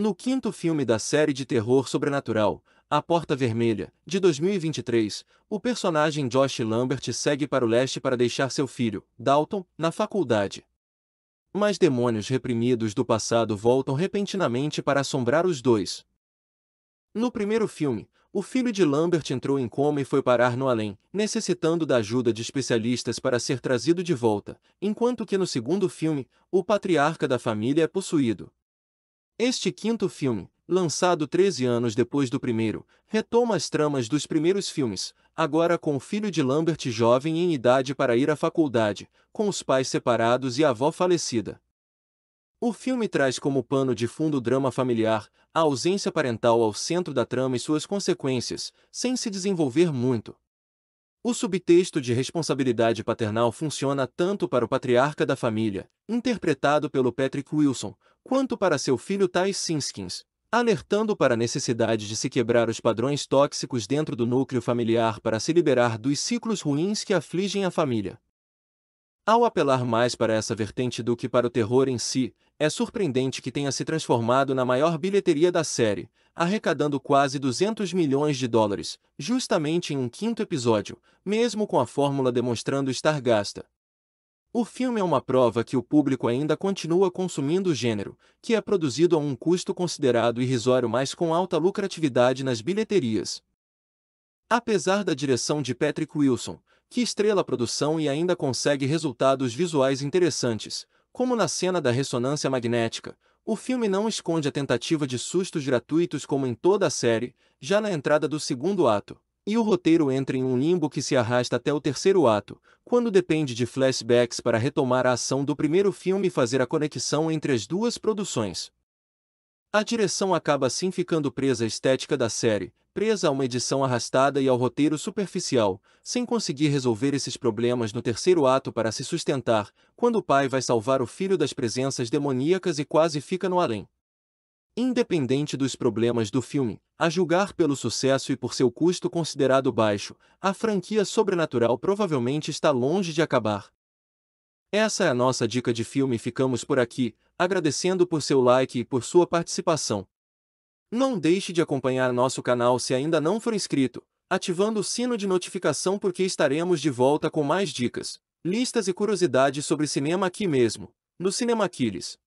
No quinto filme da série de terror sobrenatural, A Porta Vermelha, de 2023, o personagem Josh Lambert segue para o leste para deixar seu filho, Dalton, na faculdade. Mas demônios reprimidos do passado voltam repentinamente para assombrar os dois. No primeiro filme, o filho de Lambert entrou em coma e foi parar no além, necessitando da ajuda de especialistas para ser trazido de volta, enquanto que no segundo filme, o patriarca da família é possuído, este quinto filme, lançado 13 anos depois do primeiro, retoma as tramas dos primeiros filmes, agora com o filho de Lambert jovem em idade para ir à faculdade, com os pais separados e a avó falecida. O filme traz como pano de fundo o drama familiar, a ausência parental ao centro da trama e suas consequências, sem se desenvolver muito. O subtexto de responsabilidade paternal funciona tanto para o patriarca da família, interpretado pelo Patrick Wilson, quanto para seu filho Thais Sinskins, alertando para a necessidade de se quebrar os padrões tóxicos dentro do núcleo familiar para se liberar dos ciclos ruins que afligem a família. Ao apelar mais para essa vertente do que para o terror em si, é surpreendente que tenha se transformado na maior bilheteria da série, arrecadando quase 200 milhões de dólares, justamente em um quinto episódio, mesmo com a fórmula demonstrando estar gasta. O filme é uma prova que o público ainda continua consumindo o gênero, que é produzido a um custo considerado irrisório mas com alta lucratividade nas bilheterias. Apesar da direção de Patrick Wilson, que estrela a produção e ainda consegue resultados visuais interessantes, como na cena da ressonância magnética, o filme não esconde a tentativa de sustos gratuitos como em toda a série, já na entrada do segundo ato, e o roteiro entra em um limbo que se arrasta até o terceiro ato, quando depende de flashbacks para retomar a ação do primeiro filme e fazer a conexão entre as duas produções. A direção acaba assim ficando presa à estética da série, presa a uma edição arrastada e ao roteiro superficial, sem conseguir resolver esses problemas no terceiro ato para se sustentar, quando o pai vai salvar o filho das presenças demoníacas e quase fica no além. Independente dos problemas do filme, a julgar pelo sucesso e por seu custo considerado baixo, a franquia sobrenatural provavelmente está longe de acabar. Essa é a nossa dica de filme ficamos por aqui agradecendo por seu like e por sua participação. Não deixe de acompanhar nosso canal se ainda não for inscrito, ativando o sino de notificação porque estaremos de volta com mais dicas, listas e curiosidades sobre cinema aqui mesmo, no Cinemaquiles.